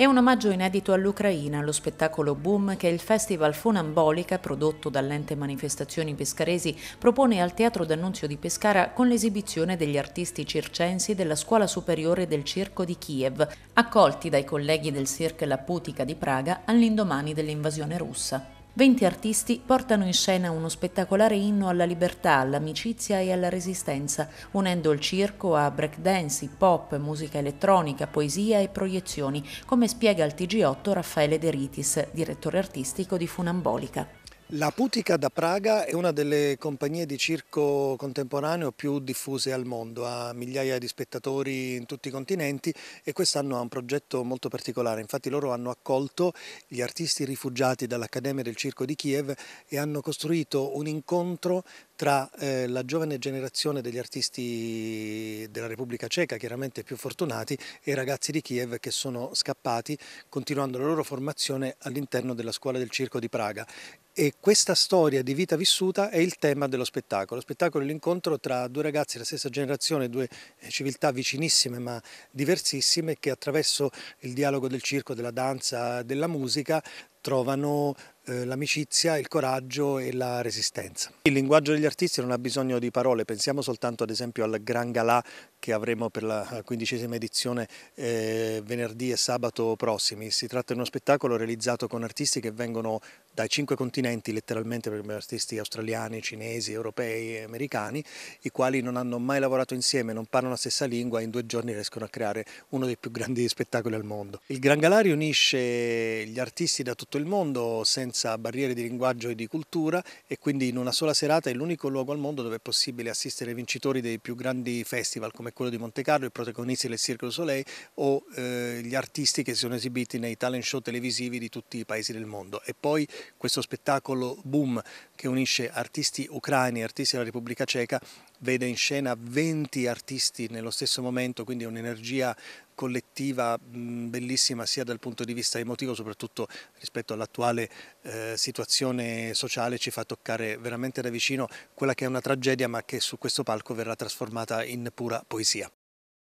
È un omaggio inedito all'Ucraina, lo spettacolo Boom che il Festival Funambolica, prodotto dall'ente Manifestazioni Pescaresi, propone al Teatro d'Annunzio di Pescara con l'esibizione degli artisti circensi della Scuola Superiore del Circo di Kiev, accolti dai colleghi del Cirque La Putica di Praga all'indomani dell'invasione russa. 20 artisti portano in scena uno spettacolare inno alla libertà, all'amicizia e alla resistenza, unendo il circo a breakdance, hip hop, musica elettronica, poesia e proiezioni, come spiega al TG8 Raffaele De Ritis, direttore artistico di Funambolica. La Putica da Praga è una delle compagnie di circo contemporaneo più diffuse al mondo, ha migliaia di spettatori in tutti i continenti e quest'anno ha un progetto molto particolare, infatti loro hanno accolto gli artisti rifugiati dall'Accademia del Circo di Kiev e hanno costruito un incontro tra eh, la giovane generazione degli artisti della Repubblica Ceca, chiaramente più fortunati, e i ragazzi di Kiev che sono scappati continuando la loro formazione all'interno della scuola del circo di Praga e questa storia di vita vissuta è il tema dello spettacolo. Lo spettacolo è l'incontro tra due ragazzi della stessa generazione, due eh, civiltà vicinissime ma diversissime che attraverso il dialogo del circo, della danza, della musica trovano eh, l'amicizia, il coraggio e la resistenza. Il linguaggio degli artisti non ha bisogno di parole, pensiamo soltanto ad esempio al Gran Galà che avremo per la quindicesima edizione eh, venerdì e sabato prossimi. Si tratta di uno spettacolo realizzato con artisti che vengono dai cinque continenti letteralmente, perché artisti australiani, cinesi, europei e americani, i quali non hanno mai lavorato insieme, non parlano la stessa lingua e in due giorni riescono a creare uno dei più grandi spettacoli al mondo. Il Gran Galà riunisce gli artisti da tutto tutto il mondo senza barriere di linguaggio e di cultura e quindi in una sola serata è l'unico luogo al mondo dove è possibile assistere ai vincitori dei più grandi festival come quello di Monte Carlo, i protagonisti del Cirque du Soleil o eh, gli artisti che si sono esibiti nei talent show televisivi di tutti i paesi del mondo. E poi questo spettacolo Boom che unisce artisti ucraini e artisti della Repubblica Ceca vede in scena 20 artisti nello stesso momento, quindi è un'energia collettiva mm, bellissima sia dal punto di vista emotivo, soprattutto rispetto all'attuale eh, situazione sociale, ci fa toccare veramente da vicino quella che è una tragedia ma che su questo palco verrà trasformata in pura poesia.